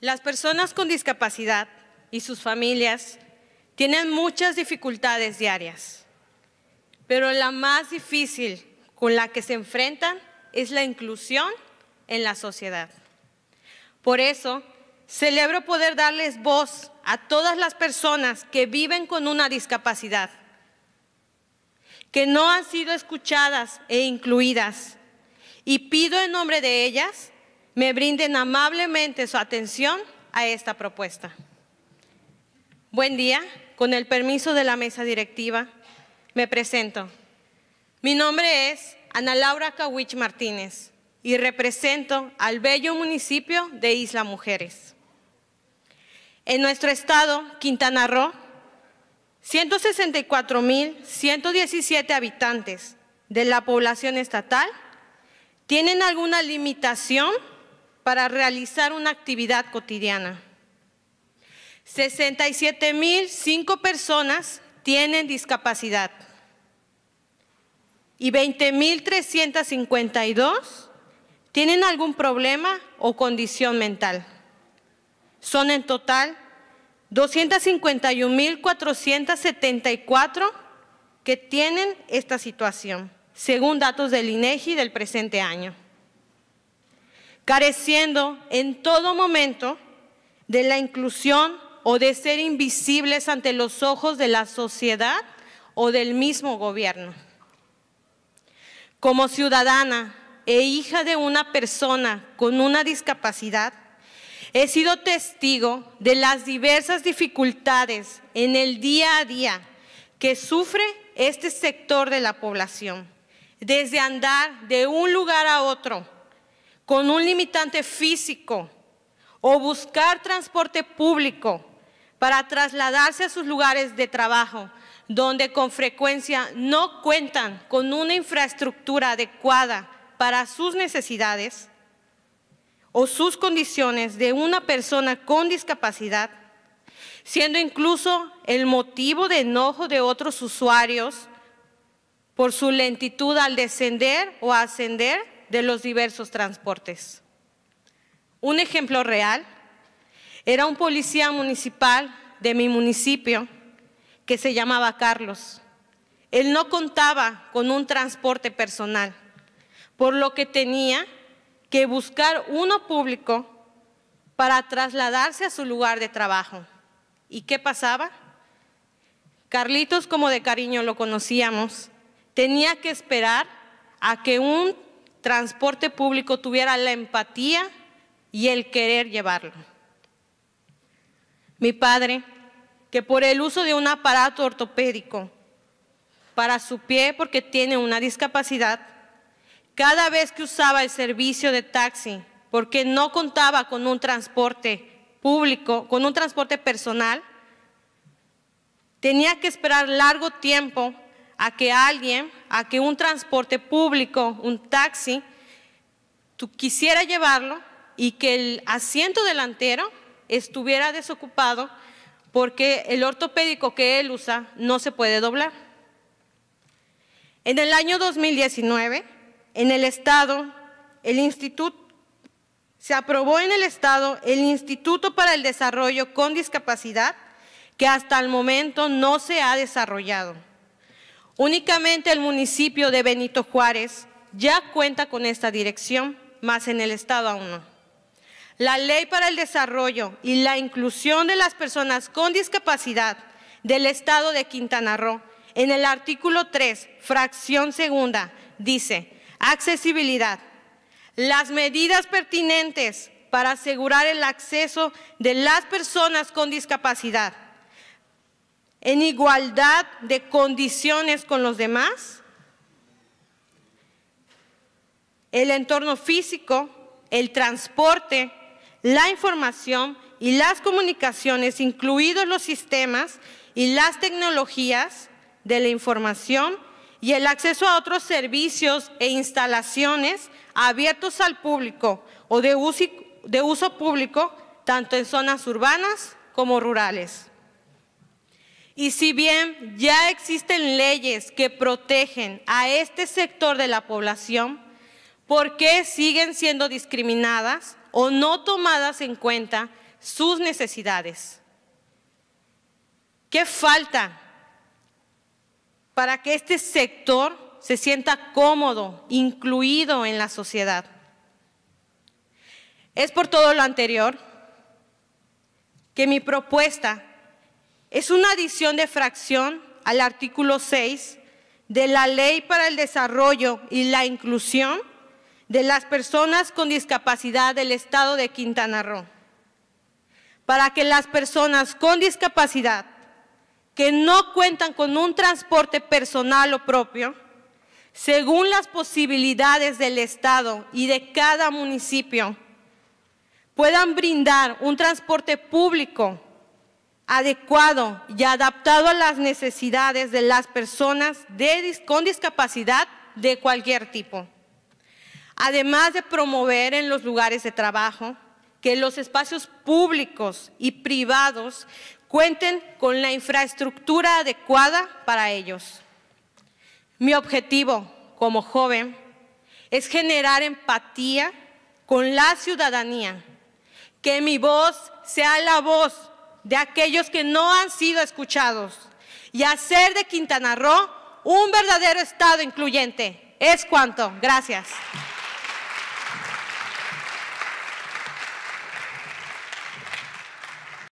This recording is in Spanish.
Las personas con discapacidad y sus familias tienen muchas dificultades diarias, pero la más difícil con la que se enfrentan es la inclusión en la sociedad. Por eso, celebro poder darles voz a todas las personas que viven con una discapacidad, que no han sido escuchadas e incluidas, y pido en nombre de ellas me brinden amablemente su atención a esta propuesta. Buen día, con el permiso de la mesa directiva, me presento. Mi nombre es Ana Laura Cawich Martínez y represento al bello municipio de Isla Mujeres. En nuestro estado, Quintana Roo, 164.117 habitantes de la población estatal tienen alguna limitación para realizar una actividad cotidiana. 67.005 personas tienen discapacidad y 20.352 tienen algún problema o condición mental. Son en total 251.474 que tienen esta situación, según datos del INEGI e del presente año careciendo en todo momento de la inclusión o de ser invisibles ante los ojos de la sociedad o del mismo gobierno. Como ciudadana e hija de una persona con una discapacidad, he sido testigo de las diversas dificultades en el día a día que sufre este sector de la población, desde andar de un lugar a otro, con un limitante físico o buscar transporte público para trasladarse a sus lugares de trabajo, donde con frecuencia no cuentan con una infraestructura adecuada para sus necesidades o sus condiciones de una persona con discapacidad, siendo incluso el motivo de enojo de otros usuarios por su lentitud al descender o ascender de los diversos transportes. Un ejemplo real era un policía municipal de mi municipio que se llamaba Carlos. Él no contaba con un transporte personal, por lo que tenía que buscar uno público para trasladarse a su lugar de trabajo. ¿Y qué pasaba? Carlitos, como de cariño lo conocíamos, tenía que esperar a que un transporte público tuviera la empatía y el querer llevarlo. Mi padre, que por el uso de un aparato ortopédico para su pie porque tiene una discapacidad, cada vez que usaba el servicio de taxi porque no contaba con un transporte público, con un transporte personal, tenía que esperar largo tiempo a que alguien, a que un transporte público, un taxi, quisiera llevarlo y que el asiento delantero estuviera desocupado porque el ortopédico que él usa no se puede doblar. En el año 2019, en el Estado, el Instituto, se aprobó en el Estado el Instituto para el Desarrollo con Discapacidad, que hasta el momento no se ha desarrollado. Únicamente el municipio de Benito Juárez ya cuenta con esta dirección, más en el Estado aún no. La Ley para el Desarrollo y la Inclusión de las Personas con Discapacidad del Estado de Quintana Roo, en el artículo 3, fracción segunda, dice, accesibilidad, las medidas pertinentes para asegurar el acceso de las personas con discapacidad en igualdad de condiciones con los demás. El entorno físico, el transporte, la información y las comunicaciones, incluidos los sistemas y las tecnologías de la información y el acceso a otros servicios e instalaciones abiertos al público o de uso, público, tanto en zonas urbanas como rurales. Y si bien ya existen leyes que protegen a este sector de la población, ¿por qué siguen siendo discriminadas o no tomadas en cuenta sus necesidades? ¿Qué falta para que este sector se sienta cómodo, incluido en la sociedad? Es por todo lo anterior que mi propuesta es una adición de fracción al artículo 6 de la Ley para el Desarrollo y la Inclusión de las Personas con Discapacidad del Estado de Quintana Roo, para que las personas con discapacidad que no cuentan con un transporte personal o propio, según las posibilidades del Estado y de cada municipio, puedan brindar un transporte público adecuado y adaptado a las necesidades de las personas con discapacidad de cualquier tipo. Además de promover en los lugares de trabajo que los espacios públicos y privados cuenten con la infraestructura adecuada para ellos. Mi objetivo como joven es generar empatía con la ciudadanía, que mi voz sea la voz de aquellos que no han sido escuchados y hacer de Quintana Roo un verdadero Estado incluyente. Es cuanto. Gracias.